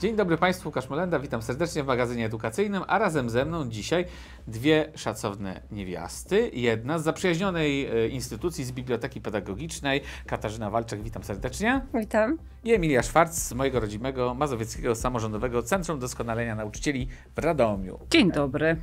Dzień dobry Państwu, Łukasz Melenda, witam serdecznie w magazynie edukacyjnym, a razem ze mną dzisiaj dwie szacowne niewiasty. Jedna z zaprzyjaźnionej e, instytucji z Biblioteki Pedagogicznej, Katarzyna Walczek, witam serdecznie. Witam. I Emilia Szwarc z mojego rodzimego Mazowieckiego Samorządowego Centrum Doskonalenia Nauczycieli w Radomiu. Dzień dobry.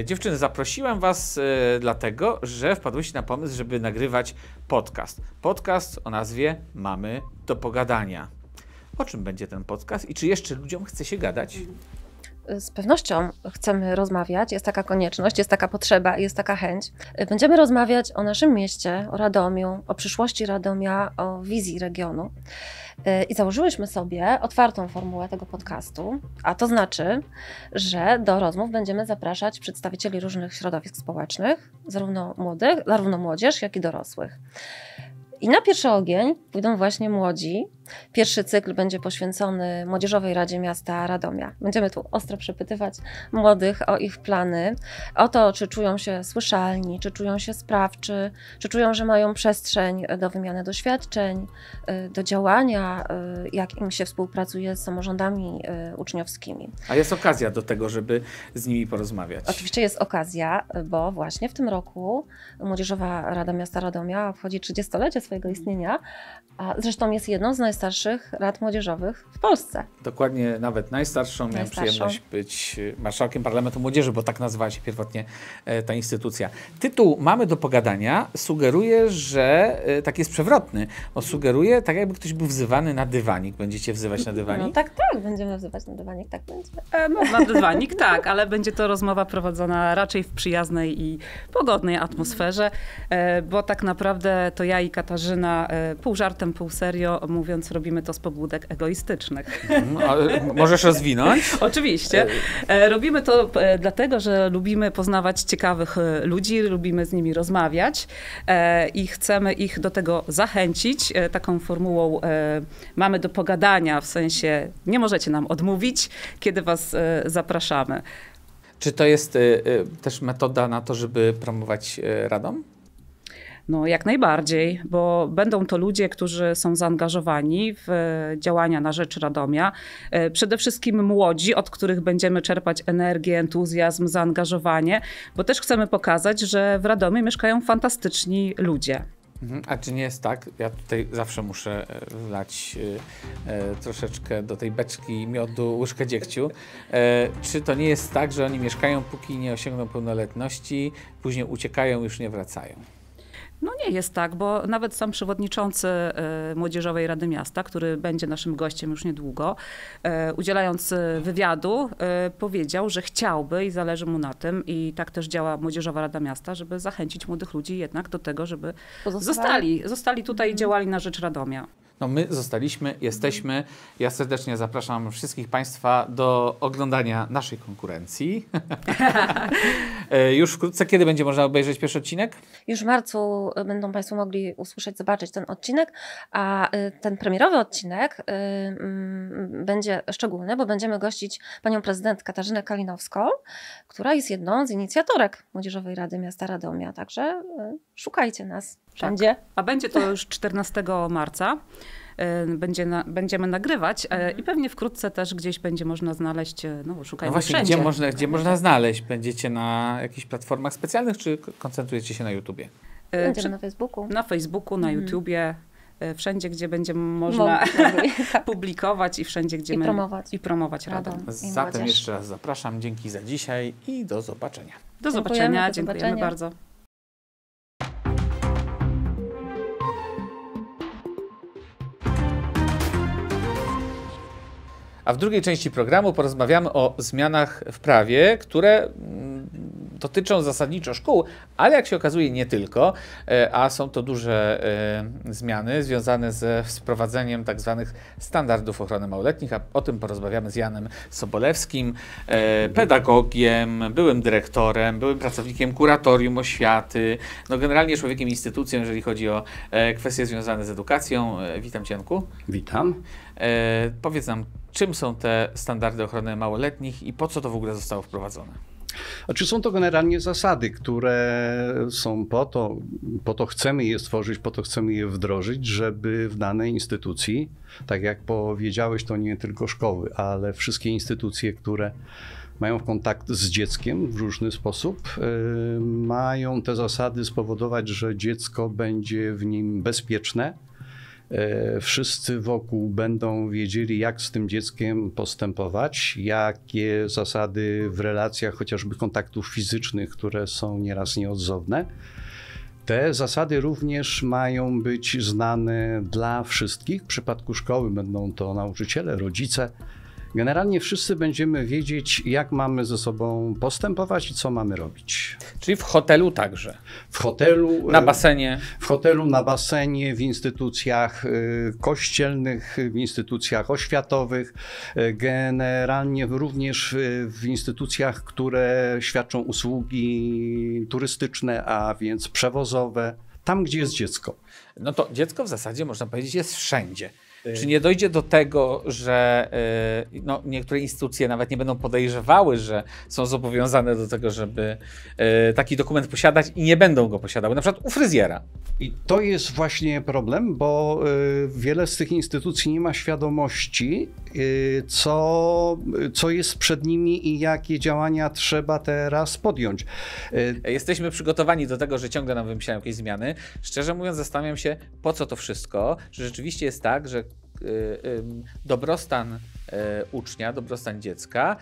E, dziewczyny, zaprosiłem Was e, dlatego, że wpadłyście na pomysł, żeby nagrywać podcast. Podcast o nazwie Mamy do pogadania. O czym będzie ten podcast i czy jeszcze ludziom chce się gadać? z pewnością chcemy rozmawiać, jest taka konieczność, jest taka potrzeba, jest taka chęć. Będziemy rozmawiać o naszym mieście, o Radomiu, o przyszłości Radomia, o wizji regionu. I założyłyśmy sobie otwartą formułę tego podcastu, a to znaczy, że do rozmów będziemy zapraszać przedstawicieli różnych środowisk społecznych, zarówno młodych, zarówno młodzież, jak i dorosłych. I na pierwszy ogień pójdą właśnie młodzi, Pierwszy cykl będzie poświęcony Młodzieżowej Radzie Miasta Radomia. Będziemy tu ostro przepytywać młodych o ich plany, o to, czy czują się słyszalni, czy czują się sprawczy, czy czują, że mają przestrzeń do wymiany doświadczeń, y, do działania, y, jak im się współpracuje z samorządami y, uczniowskimi. A jest okazja do tego, żeby z nimi porozmawiać. Oczywiście jest okazja, bo właśnie w tym roku Młodzieżowa Rada Miasta Radomia obchodzi 30-lecie swojego istnienia, a zresztą jest jedną z naj najstarszych rad młodzieżowych w Polsce. Dokładnie, nawet najstarszą. Miałem przyjemność być e, marszałkiem Parlamentu Młodzieży, bo tak nazywała się pierwotnie e, ta instytucja. Tytuł Mamy do pogadania sugeruje, że e, tak jest przewrotny. O sugeruje, tak jakby ktoś był wzywany na dywanik. Będziecie wzywać na dywanik? No tak, tak, będziemy wzywać na dywanik, tak będzie. E, no, na dywanik tak, ale będzie to rozmowa prowadzona raczej w przyjaznej i pogodnej atmosferze, bo tak naprawdę to ja i Katarzyna pół żartem, pół serio mówiąc więc robimy to z pobudek egoistycznych. Mhm. A y, możesz rozwinąć? Oczywiście. E, robimy to e, dlatego, że lubimy poznawać ciekawych e, ludzi, lubimy z nimi rozmawiać i chcemy ich do tego zachęcić. Taką formułą mamy do pogadania, w sensie nie możecie nam odmówić, kiedy was zapraszamy. Czy to jest też metoda na to, żeby promować Radom? No, jak najbardziej, bo będą to ludzie, którzy są zaangażowani w e, działania na rzecz Radomia. E, przede wszystkim młodzi, od których będziemy czerpać energię, entuzjazm, zaangażowanie, bo też chcemy pokazać, że w Radomie mieszkają fantastyczni ludzie. Mhm. A czy nie jest tak? Ja tutaj zawsze muszę e, wlać troszeczkę do tej beczki miodu łyżkę dziegciu. czy to nie jest tak, że oni mieszkają, póki nie osiągną pełnoletności, później uciekają, już nie wracają? No nie jest tak, bo nawet sam przewodniczący e, Młodzieżowej Rady Miasta, który będzie naszym gościem już niedługo, e, udzielając e, wywiadu, powiedział, że chciałby i zależy mu na tym i tak też działa Młodzieżowa Rada Miasta, żeby zachęcić młodych ludzi jednak do tego, żeby Pozostali? zostali, zostali tutaj i mhm. działali na rzecz Radomia. No my zostaliśmy, jesteśmy. Ja serdecznie zapraszam wszystkich Państwa do oglądania naszej konkurencji. E, już wkrótce, kiedy będzie można obejrzeć pierwszy odcinek? Już w marcu e, będą Państwo mogli usłyszeć, zobaczyć ten odcinek, a e, ten premierowy odcinek mm, będzie szczególny, bo będziemy gościć panią prezydent Katarzynę Kalinowską, która jest jedną z inicjatorek Młodzieżowej Rady Miasta Radomia, także szukajcie nas wszędzie. Tak. A będzie to już 14 marca. E, będzie na, będziemy nagrywać e, mhm. i pewnie wkrótce też gdzieś będzie można znaleźć, e, no szukajmy no właśnie, wszędzie. Gdzie można, gdzie można znaleźć? Będziecie na jakichś platformach specjalnych, czy koncentrujecie się na YouTubie? Będziemy na Facebooku. Na Facebooku, na mhm. YouTubie wszędzie, gdzie będzie można tak. publikować i wszędzie, gdzie I my... promować. I promować radę. Zatem jeszcze raz zapraszam, dzięki za dzisiaj i do zobaczenia. Do dziękujemy, zobaczenia, do dziękujemy zobaczenia. bardzo. a w drugiej części programu porozmawiamy o zmianach w prawie, które mm, dotyczą zasadniczo szkół, ale jak się okazuje nie tylko, e, a są to duże e, zmiany związane ze wprowadzeniem tak zwanych standardów ochrony małoletnich, a o tym porozmawiamy z Janem Sobolewskim, e, pedagogiem, byłym dyrektorem, byłym pracownikiem kuratorium oświaty, no generalnie człowiekiem instytucją, jeżeli chodzi o kwestie związane z edukacją. Witam Cię, Janku. Witam. E, powiedz nam, czym są te standardy ochrony małoletnich i po co to w ogóle zostało wprowadzone? Czy są to generalnie zasady, które są po to, po to chcemy je stworzyć, po to chcemy je wdrożyć, żeby w danej instytucji, tak jak powiedziałeś, to nie tylko szkoły, ale wszystkie instytucje, które mają kontakt z dzieckiem w różny sposób, y, mają te zasady spowodować, że dziecko będzie w nim bezpieczne, E, wszyscy wokół będą wiedzieli, jak z tym dzieckiem postępować, jakie zasady w relacjach chociażby kontaktów fizycznych, które są nieraz nieodzowne. Te zasady również mają być znane dla wszystkich. W przypadku szkoły będą to nauczyciele, rodzice, Generalnie wszyscy będziemy wiedzieć, jak mamy ze sobą postępować i co mamy robić. Czyli w hotelu także. W hotelu. Na e, basenie. W hotelu, na basenie, w instytucjach e, kościelnych, w instytucjach oświatowych, e, generalnie również w instytucjach, które świadczą usługi turystyczne, a więc przewozowe, tam gdzie jest dziecko. No to dziecko w zasadzie można powiedzieć jest wszędzie. Y, Czy nie dojdzie do tego, że y, no, niektóre instytucje nawet nie będą podejrzewały, że są zobowiązane do tego, żeby y, taki dokument posiadać i nie będą go posiadały, na przykład u fryzjera? I to jest właśnie problem, bo wiele z tych instytucji nie ma świadomości, co, co jest przed nimi i jakie działania trzeba teraz podjąć. Jesteśmy przygotowani do tego, że ciągle nam wymyślają jakieś zmiany. Szczerze mówiąc, zastanawiam się, po co to wszystko, że rzeczywiście jest tak, że Y, dobrostan y, ucznia, dobrostan dziecka,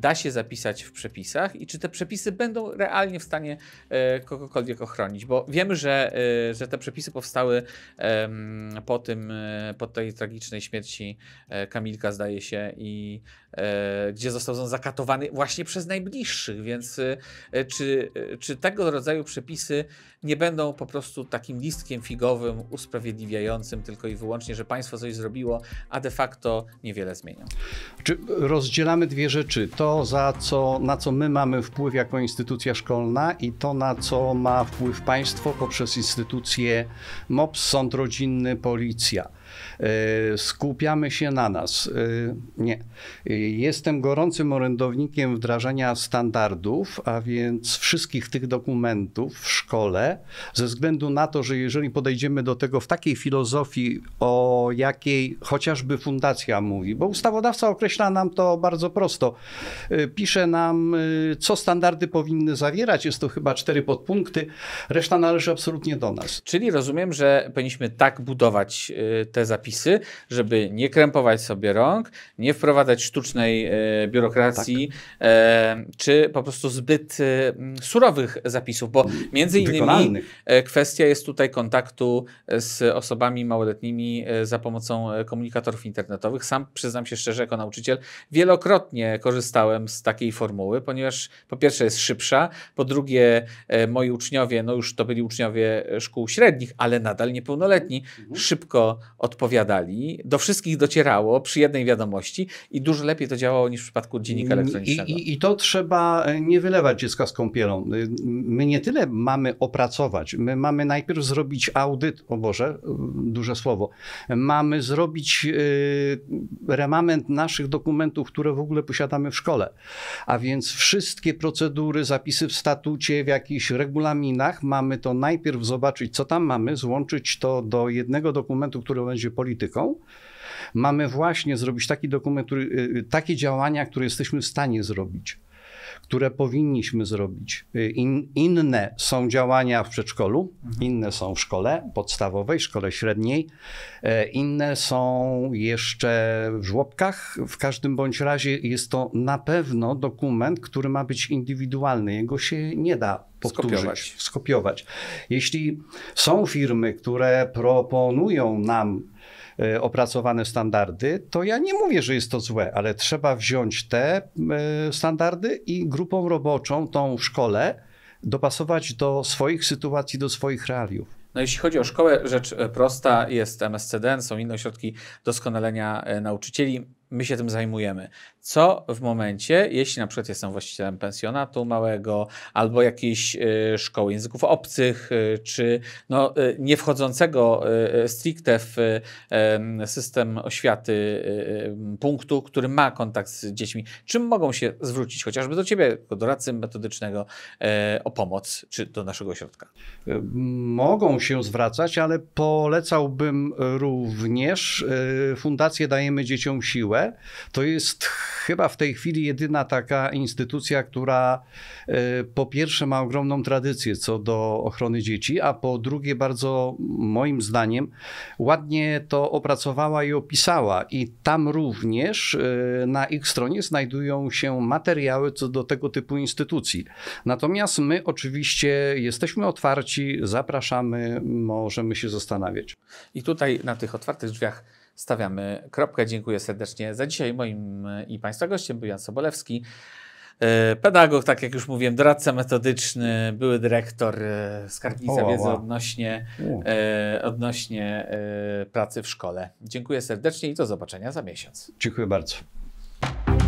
da się zapisać w przepisach i czy te przepisy będą realnie w stanie e, kogokolwiek ochronić, bo wiemy, że, e, że te przepisy powstały po tym, e, po tej tragicznej śmierci Kamilka zdaje się i gdzie został zakatowany właśnie przez najbliższych, więc czy, czy tego rodzaju przepisy nie będą po prostu takim listkiem figowym usprawiedliwiającym tylko i wyłącznie, że państwo coś zrobiło, a de facto niewiele zmienią? Czy rozdzielamy dwie rzeczy. To to, za co, na co my mamy wpływ jako instytucja szkolna i to, na co ma wpływ państwo poprzez instytucje MOPS, sąd rodzinny, policja. E, skupiamy się na nas. E, nie. Jestem gorącym orędownikiem wdrażania standardów, a więc wszystkich tych dokumentów w szkole, ze względu na to, że jeżeli podejdziemy do tego w takiej filozofii, o jakiej chociażby fundacja mówi, bo ustawodawca określa nam to bardzo prosto. E, pisze nam, co standardy powinny zawierać, jest to chyba cztery podpunkty, reszta należy absolutnie do nas. Czyli rozumiem, że powinniśmy tak budować te zapisy, żeby nie krępować sobie rąk, nie wprowadzać sztucznej e, biurokracji, tak. e, czy po prostu zbyt e, mm, surowych zapisów, bo między innymi e, kwestia jest tutaj kontaktu e, z osobami małoletnimi e, za pomocą komunikatorów internetowych. Sam przyznam się szczerze, jako nauczyciel, wielokrotnie korzystałem z takiej formuły, ponieważ po pierwsze jest szybsza, po drugie moi uczniowie, no już to byli uczniowie szkół średnich, ale nadal niepełnoletni, mhm. szybko odpowiadali, do wszystkich docierało przy jednej wiadomości i dużo lepiej to działało niż w przypadku dziennika mm, elektronicznego. I, i, i to trzeba e, nie wylewać dziecka z kąpielą. Y, my nie tyle mamy opracować, my mamy najpierw zrobić audyt, o Boże, y, duże słowo, mamy zrobić y, remament naszych dokumentów, które w ogóle posiadamy w szkole. A więc wszystkie procedury, zapisy w statucie, w jakichś regulaminach, mamy to najpierw zobaczyć, co tam mamy, złączyć to do jednego dokumentu, który będzie będzie polityką, mamy właśnie zrobić taki dokument, który, y, y, takie działania, które jesteśmy w stanie zrobić, które powinniśmy zrobić. Y, in, inne są działania w przedszkolu, mhm. inne są w szkole podstawowej, szkole średniej, inne są jeszcze w żłobkach. W każdym bądź razie jest to na pewno dokument, który ma być indywidualny. Jego się nie da powtórzyć, skopiować. skopiować. Jeśli są firmy, które proponują nam e, opracowane standardy, to ja nie mówię, że jest to złe, ale trzeba wziąć te e, standardy i grupą roboczą, tą w szkole, dopasować do swoich sytuacji, do swoich realiów. No jeśli chodzi o szkołę, rzecz e, prosta jest MSCDN, są inne ośrodki doskonalenia nauczycieli. My się tym zajmujemy co w momencie, jeśli na przykład jestem właścicielem pensjonatu małego albo jakiejś y, szkoły języków obcych, y, czy no, y, nie wchodzącego y, y, stricte w system oświaty y, punktu, który ma kontakt z dziećmi, czym mogą się zwrócić chociażby do Ciebie, do doradcy metodycznego, e, o pomoc, czy do naszego ośrodka? E, mogą się zwracać, ale polecałbym również e, Fundację Dajemy Dzieciom Siłę. To jest chyba w tej chwili jedyna taka instytucja, która e, po pierwsze ma ogromną tradycję co do ochrony dzieci, a po drugie bardzo moim zdaniem ładnie to opracowała i opisała. I tam również e, na ich stronie znajdują się materiały co do tego typu instytucji. Natomiast my oczywiście jesteśmy otwarci, zapraszamy, możemy się zastanawiać. I tutaj na tych otwartych drzwiach stawiamy kropkę. Dziękuję serdecznie za dzisiaj. Moim e, i Państwa gościem był Jan Sobolewski. E, pedagog, tak jak już mówiłem, doradca metodyczny, były dyrektor e, Skarbnica Wiedzy odnośnie, odnośnie pracy w szkole. Dziękuję serdecznie i do zobaczenia za miesiąc. Dziękuję bardzo.